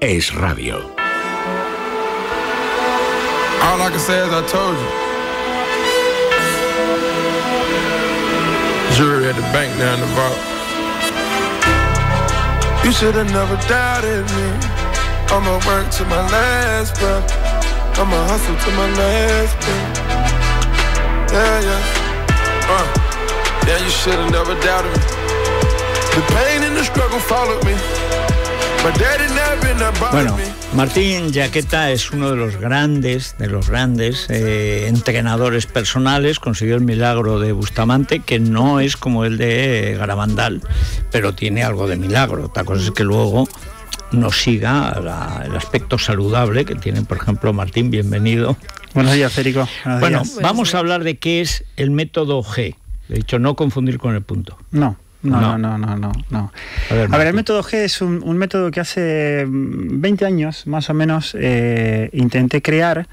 es radio. All I can say is I told you. Jury at the bank down the vault. You should have never doubted me. I'ma work to my last breath. I'ma hustle to my last breath. Yeah, yeah. Uh, yeah, you should have never doubted me. The pain and the struggle followed me. Bueno, Martín Jaqueta es uno de los grandes, de los grandes eh, entrenadores personales. Consiguió el milagro de Bustamante, que no es como el de Garabandal, pero tiene algo de milagro. Otra cosa es que luego nos siga el aspecto saludable que tiene, por ejemplo, Martín. Bienvenido. Buenos días, Férico. bueno, vamos a hablar de qué es el método G. De hecho, no confundir con el punto. No. No, no, no, no, A, ver, el método G es un, método que hace 20 años más o menos eh, intenté crear.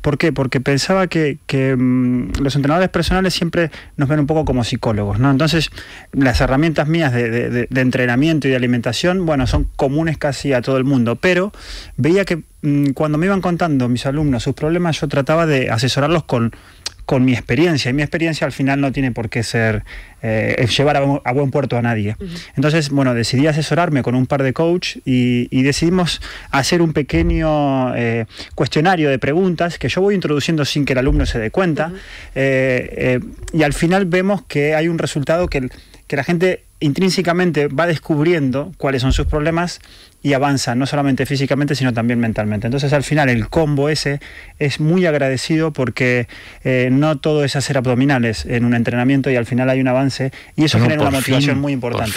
¿Por qué? Porque pensaba que, mm, los entrenadores personales siempre nos ven un poco como psicólogos, ¿no? Entonces, las herramientas mías de, entrenamiento y de alimentación, bueno, son comunes casi a todo el mundo, pero veía que mm, cuando me iban contando mis alumnos sus problemas, yo trataba de asesorarlos con con mi experiencia. Y mi experiencia al final no tiene por qué ser eh, llevar a, buen puerto a nadie. Entonces, bueno, decidí asesorarme con un par de coach y, decidimos hacer un pequeño eh, cuestionario de preguntas que yo voy introduciendo sin que el alumno se dé cuenta. Eh, y al final vemos que hay un resultado que, que la gente intrínsecamente va descubriendo cuáles son sus problemas y avanza, no solamente físicamente, sino también mentalmente. Entonces al final el combo ese es muy agradecido porque eh, no todo es hacer abdominales en un entrenamiento y al final hay un avance y eso genera una motivación muy importante.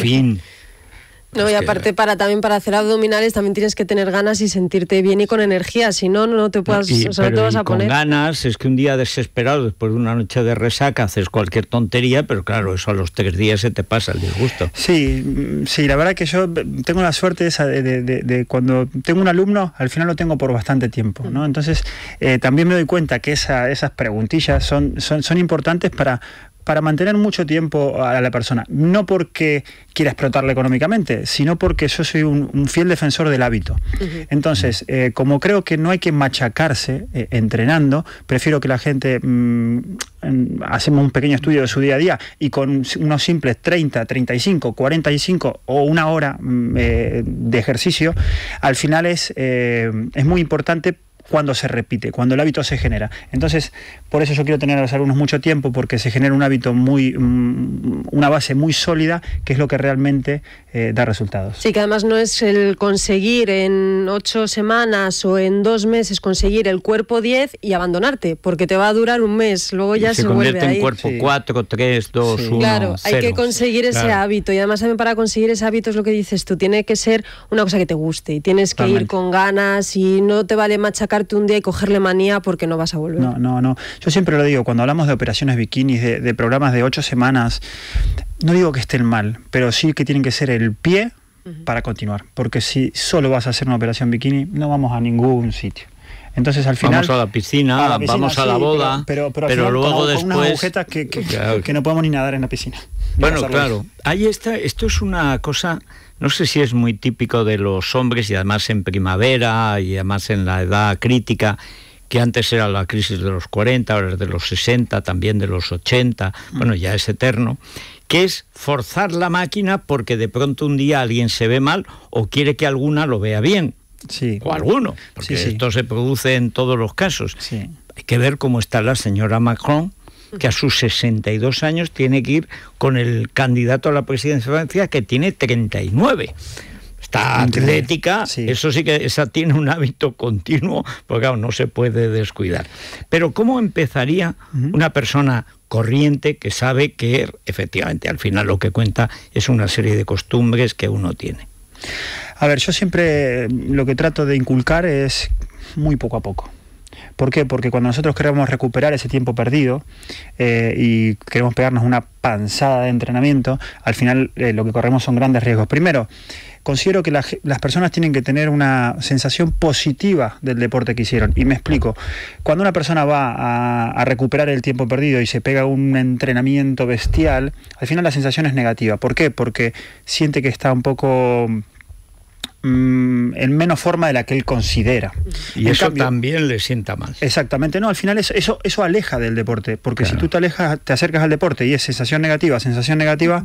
No, y aparte para también para hacer abdominales también tienes que tener ganas y sentirte bien y con energía, si no, no te puedas, te vas a poner. Con ganas, es que un día desesperado, después de una noche de resaca, haces cualquier tontería, pero claro, eso a los tres días se te pasa el disgusto. Sí, sí, la verdad que yo tengo la suerte esa de, de, de, de cuando tengo un alumno, al final lo tengo por bastante tiempo, ¿no? Entonces eh, también me doy cuenta que esa, esas preguntillas son, son, son importantes para, para mantener mucho tiempo a la persona. No porque quiera explotarla económicamente, sino porque yo soy un, fiel defensor del hábito. Entonces, eh, como creo que no hay que machacarse eh, entrenando, prefiero que la gente mm, hacemos un pequeño estudio de su día a día y con unos simples 30, 35, 45 o una hora mm, eh, de ejercicio, al final es, es muy importante cuando se repite, cuando el hábito se genera. Entonces, por eso yo quiero tener a los alumnos mucho tiempo, porque se genera un hábito muy, mm, una base muy sólida, que es lo que realmente eh, da resultados. Sí, que además no es el conseguir en ocho semanas o en dos meses conseguir el cuerpo 10 y abandonarte, porque te va a durar un mes, luego ya se, se convierte vuelve en cuerpo 4, 3, 2, 1. Claro, hay que conseguir ese hábito y además también para conseguir ese hábito es lo que dices tú, tiene que ser una cosa que te guste y tienes que ir con ganas y no te vale machacar un día y cogerle manía porque no vas a volver. No, no, no. Yo siempre lo digo, cuando hablamos de operaciones bikinis, de, programas de ocho semanas, no digo que estén mal, pero sí que tienen que ser el pie para continuar. Porque si solo vas a hacer una operación bikini, no vamos a ningún sitio. Entonces al final... Vamos a la piscina, vamos a la boda, pero, luego después... que, no podemos ni nadar en la piscina. Bueno, claro. Ahí está, esto es una cosa... No sé si es muy típico de los hombres y además en primavera y además en la edad crítica, que antes era la crisis de los 40, ahora es de los 60, también de los 80, mm. bueno, ya es eterno, que es forzar la máquina porque de pronto un día alguien se ve mal o quiere que alguna lo vea bien. O alguno, porque esto se produce en todos los casos. Hay que ver cómo está la señora Macron, que a sus 62 años tiene que ir con el candidato a la presidencia de Francia, que tiene 39 está atlética, eso sí que esa tiene un hábito continuo, porque no se puede descuidar. Pero ¿cómo empezaría una persona corriente que sabe que efectivamente al final lo que cuenta es una serie de costumbres que uno tiene? A ver, yo siempre lo que trato de inculcar es muy poco a poco. ¿Por qué? Porque cuando nosotros queremos recuperar ese tiempo perdido eh, y queremos pegarnos una panzada de entrenamiento, al final eh, lo que corremos son grandes riesgos. Primero, considero que las personas tienen que tener una sensación positiva del deporte que hicieron. Y me explico, cuando una persona va a, a, recuperar el tiempo perdido y se pega un entrenamiento bestial, al final la sensación es negativa. ¿Por qué? Porque siente que está un poco Mm, en menos forma de la que él considera. Y eso también le sienta mal. Exactamente, no, al final eso, eso, aleja del deporte, porque si tú te alejas, te acercas al deporte y es sensación negativa, sensación negativa,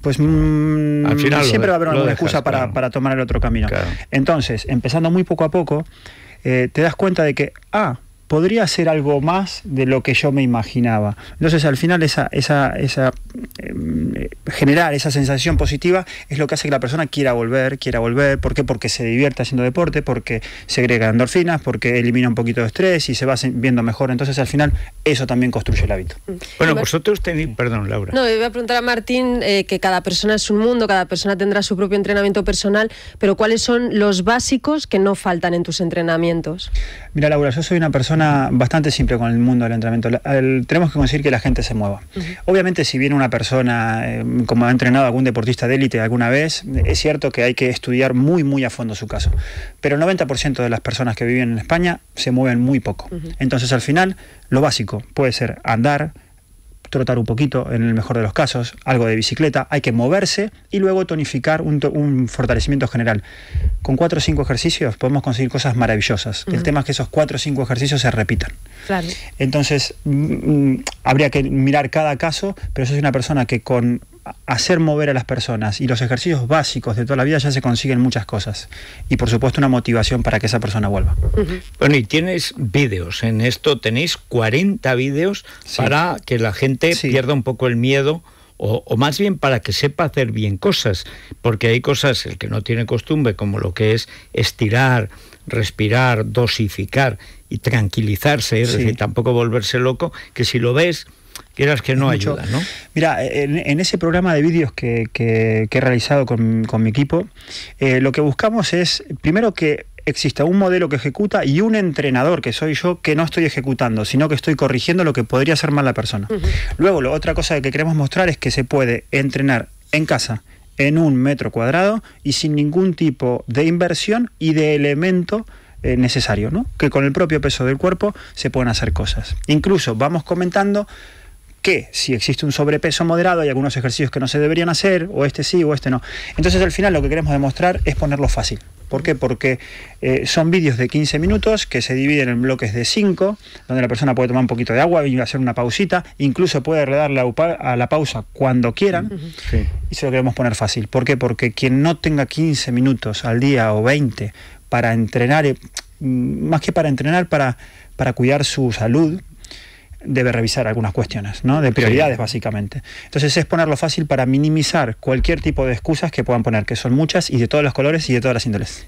pues mm, al final siempre va a haber una excusa para, tomar el otro camino. Entonces, empezando muy poco a poco, eh, te das cuenta de que, ah, podría ser algo más de lo que yo me imaginaba. Entonces al final esa, esa, esa em, generar esa sensación positiva es lo que hace que la persona quiera volver, quiera volver. ¿Por qué? Porque se divierte haciendo deporte, porque segrega endorfinas, porque elimina un poquito de estrés y se va viendo mejor. Entonces al final eso también construye el hábito. Mm. Bueno, vosotros tenéis, perdón Laura. No, voy a preguntar a Martín eh, que cada persona es un mundo, cada persona tendrá su propio entrenamiento personal, pero ¿cuáles son los básicos que no faltan en tus entrenamientos? Mira Laura, yo soy una persona bastante simple con el mundo del entrenamiento. tenemos que conseguir que la gente se mueva. Obviamente, si viene una persona, eh, como ha entrenado algún deportista de élite alguna vez, es cierto que hay que estudiar muy, muy a fondo su caso. Pero el 90% de las personas que viven en España se mueven muy poco. Entonces, al final, lo básico puede ser andar, trotar un poquito, en el mejor de los casos, algo de bicicleta, hay que moverse y luego tonificar un, fortalecimiento general. Con cuatro o cinco ejercicios podemos conseguir cosas maravillosas. El tema es que esos cuatro o cinco ejercicios se repitan. Entonces, mm, mm, habría que mirar cada caso, pero eso soy una persona que con hacer mover a las personas y los ejercicios básicos de toda la vida ya se consiguen muchas cosas. Y por supuesto una motivación para que esa persona vuelva. Bueno, y tienes vídeos, en esto tenéis 40 vídeos para que la gente pierda un poco el miedo. O, o, más bien para que sepa hacer bien cosas, porque hay cosas, el que no tiene costumbre, como lo que es estirar, respirar, dosificar, y tranquilizarse, y tampoco volverse loco, que si lo ves, quieras que no ayuda, ¿no? Mira, en, ese programa de vídeos que, que, he realizado con, con mi equipo, eh, lo que buscamos es, primero que exista un modelo que ejecuta y un entrenador, que soy yo, que no estoy ejecutando, sino que estoy corrigiendo lo que podría ser mala la persona. Luego, lo, otra cosa que queremos mostrar es que se puede entrenar en casa, en un metro cuadrado y sin ningún tipo de inversión y de elemento eh, necesario, ¿no? Que con el propio peso del cuerpo se pueden hacer cosas. Incluso vamos comentando que si existe un sobrepeso moderado hay algunos ejercicios que no se deberían hacer, o este sí o este no. Entonces al final lo que queremos demostrar es ponerlo fácil. ¿Por qué? Porque eh, son vídeos de 15 minutos que se dividen en bloques de 5, donde la persona puede tomar un poquito de agua y hacer una pausita, incluso puede darle a la pausa cuando quieran, y se lo queremos poner fácil. ¿Por qué? Porque quien no tenga 15 minutos al día o 20 para entrenar, eh, más que para entrenar, para, para cuidar su salud, debe revisar algunas cuestiones, ¿no? De prioridades, básicamente. Entonces es ponerlo fácil para minimizar cualquier tipo de excusas que puedan poner, que son muchas y de todos los colores y de todas las índoles.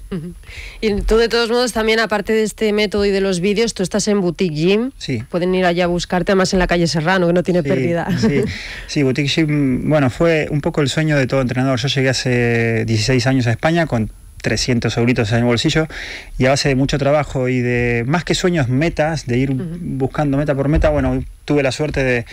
Y tú, de todos modos, también, aparte de este método y de los vídeos, tú estás en Boutique Gym. Sí. Pueden ir allá a buscarte, además en la calle Serrano, que no tiene pérdida. Sí. sí, Boutique Gym, bueno, fue un poco el sueño de todo entrenador. Yo llegué hace 16 años a España con 300 euritos en el bolsillo y a base de mucho trabajo y de más que sueños, metas, de ir buscando meta por meta, bueno, tuve la suerte de,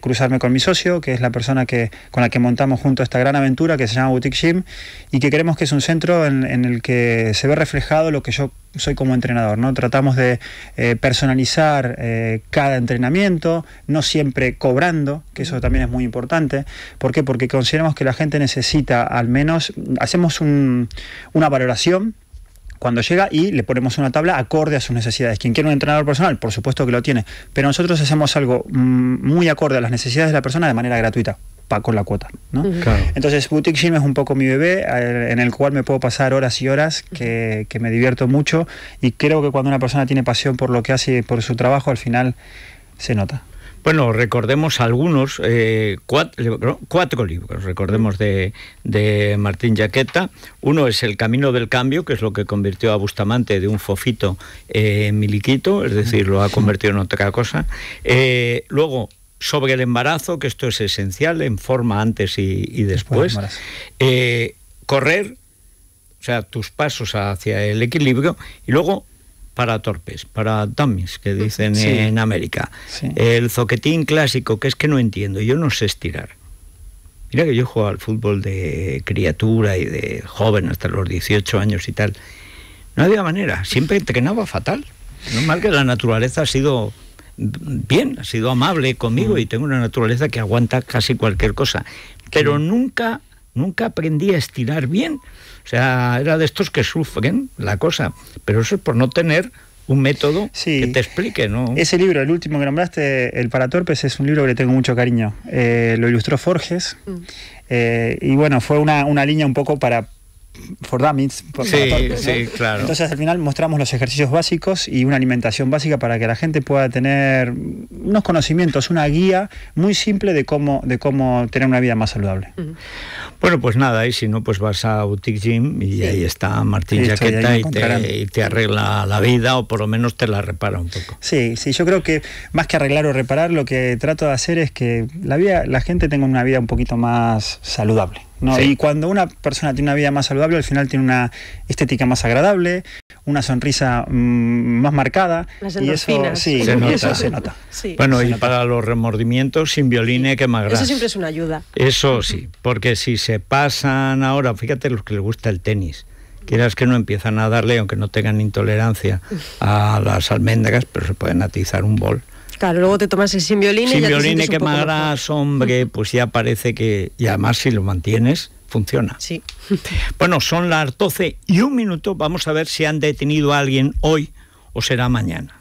cruzarme con mi socio, que es la persona que, con la que montamos junto esta gran aventura que se llama Boutique Gym y que creemos que es un centro en, el que se ve reflejado lo que yo soy como entrenador. ¿no? Tratamos de eh, personalizar eh, cada entrenamiento, no siempre cobrando, que eso también es muy importante. ¿Por qué? Porque consideramos que la gente necesita al menos, hacemos una valoración cuando llega y le ponemos una tabla acorde a sus necesidades. Quien quiere un entrenador personal, por supuesto que lo tiene, pero nosotros hacemos algo mm, muy acorde a las necesidades de la persona de manera gratuita con la cuota. Entonces, Boutique Gym es un poco mi bebé, en el cual me puedo pasar horas y horas, que, que, me divierto mucho y creo que cuando una persona tiene pasión por lo que hace y por su trabajo, al final se nota. Bueno, recordemos algunos, eh, cuatro, libros, recordemos de, Martín Jaqueta. Uno es El Camino del Cambio, que es lo que convirtió a Bustamante de un fofito eh, en miliquito, es decir, lo ha convertido en otra cosa. Eh, luego, sobre el embarazo, que esto es esencial, en forma antes y después. correr, o sea, tus pasos hacia el equilibrio. Y luego, para torpes, para dummies, que dicen en América. El zoquetín clásico, que es que no entiendo, yo no sé estirar. Mira que yo juego al fútbol de criatura y de joven hasta los 18 años y tal. No había manera, siempre entrenaba fatal. No mal que la naturaleza ha sido bien, ha sido amable conmigo mm. y tengo una naturaleza que aguanta casi cualquier cosa. Pero mm. nunca Nunca aprendí a estirar bien. O sea, era de estos que sufren la cosa. Pero eso es por no tener un método que te explique, ¿no? Ese libro, el último que nombraste, El para torpes, es un libro que le tengo mucho cariño. Eh, lo ilustró Forges. Mm. Eh, y bueno, fue una, una línea un poco para for Por sí, sí, claro. Entonces al final mostramos los ejercicios básicos y una alimentación básica para que la gente pueda tener unos conocimientos, una guía muy simple de cómo, de cómo tener una vida más saludable. Bueno, pues nada, y si no, pues vas a Boutique Gym y ahí está Martín Jaqueta y, te, y, te, arregla la vida o por lo menos te la repara un poco. Sí, sí, yo creo que más que arreglar o reparar, lo que trato de hacer es que la, vida, la gente tenga una vida un poquito más saludable. ¿no? Y cuando una persona tiene una vida más saludable, al final tiene una estética más agradable, una sonrisa mm, más marcada. Las y se, se nota. Bueno, y para los remordimientos, sin violín que más Eso siempre es una ayuda. Eso sí, porque si se pasan ahora, fíjate los que les gusta el tenis quieras que no empiezan a darle, aunque no tengan intolerancia a las almendras, pero se pueden atizar un bol Claro, luego te tomas el simbioline y ya que más poco hombre, pues ya parece que, y además si lo mantienes, funciona. Sí. Bueno, son las 12 y un minuto. Vamos a ver si han detenido a alguien hoy o será mañana.